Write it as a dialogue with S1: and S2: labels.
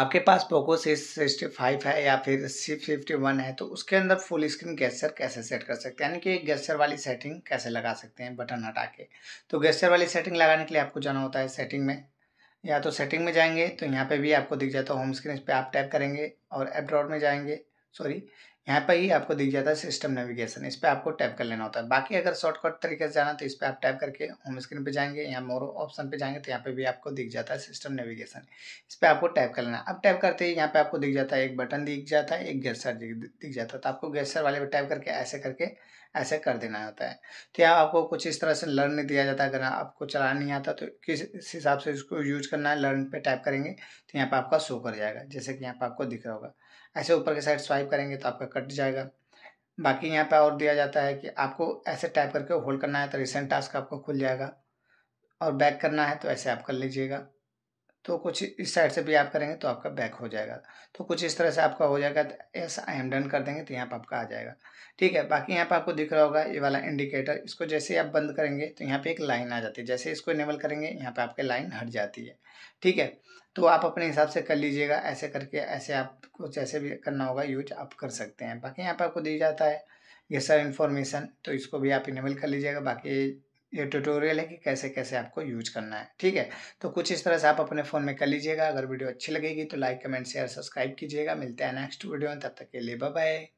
S1: आपके पास Poco sixty five है या फिर सी फिफ्टी वन है तो उसके अंदर फुल स्क्रीन गैसर कैसे सेट कर सकते हैं यानी कि गैसर वाली सेटिंग कैसे लगा सकते हैं बटन हटा के तो गैसर वाली सेटिंग लगाने के लिए आपको जाना होता है सेटिंग में या तो सेटिंग में जाएंगे तो यहाँ पे भी आपको दिख जाता है होम स्क्रीन इस पर आप टैप करेंगे और एप ड्रॉड में जाएंगे सॉरी यहाँ पर ही आपको दिख जाता है सिस्टम नेविगेशन इस पर आपको टैप कर लेना होता है बाकी अगर शॉर्टकट तरीके से जाना तो इस पर आप टैप करके होम स्क्रीन पे जाएंगे यहाँ मोर ऑप्शन पे जाएंगे तो यहाँ पे भी आपको दिख जाता है सिस्टम नेविगेशन इस पर आपको टैप कर लेना अब टैप करते ही यहाँ पे आपको दिख जाता है एक बटन दिख जाता है एक गैसर दिख जाता है तो आपको गैसर वाले पर टैप करके ऐसे करके ऐसे कर देना होता है तो यहाँ आपको कुछ इस तरह से लर्न दिया जाता है अगर आपको चलाना नहीं आता तो किस हिसाब से इसको यूज करना है लर्न पर टाइप करेंगे तो यहाँ पर आपका शो कर जाएगा जैसे कि यहाँ पर आपको दिख रहा होगा ऐसे ऊपर के साइड स्वाइप करेंगे तो आपका कट जाएगा बाकी यहाँ पे और दिया जाता है कि आपको ऐसे टाइप करके होल्ड करना है तो रिसेंट टास्क आपको खुल जाएगा और बैक करना है तो ऐसे आप कर लीजिएगा तो कुछ इस साइड से भी आप करेंगे तो आपका बैक हो जाएगा तो कुछ इस तरह से आपका हो जाएगा तो एस आई एम डन कर देंगे तो यहाँ पर आपका आ जाएगा ठीक है बाकी यहाँ पर आपको दिख रहा होगा ये वाला इंडिकेटर इसको जैसे आप बंद करेंगे तो यहाँ पे एक लाइन आ जाती है जैसे इसको इनेबल करेंगे यहाँ पर आपकी लाइन हट जाती है ठीक है तो आप अपने हिसाब से कर लीजिएगा ऐसे करके ऐसे आपको जैसे भी करना होगा यूज आप कर सकते हैं बाकी यहाँ पर आपको दिया जाता है ये सब इन्फॉर्मेशन तो इसको भी आप इनेबल कर लीजिएगा बाकी ये ट्यूटोरियल है कि कैसे कैसे आपको यूज करना है ठीक है तो कुछ इस तरह से आप अपने फ़ोन में कर लीजिएगा अगर वीडियो अच्छी लगेगी तो लाइक कमेंट शेयर सब्सक्राइब कीजिएगा मिलते हैं नेक्स्ट वीडियो में तब तक के लिए बाय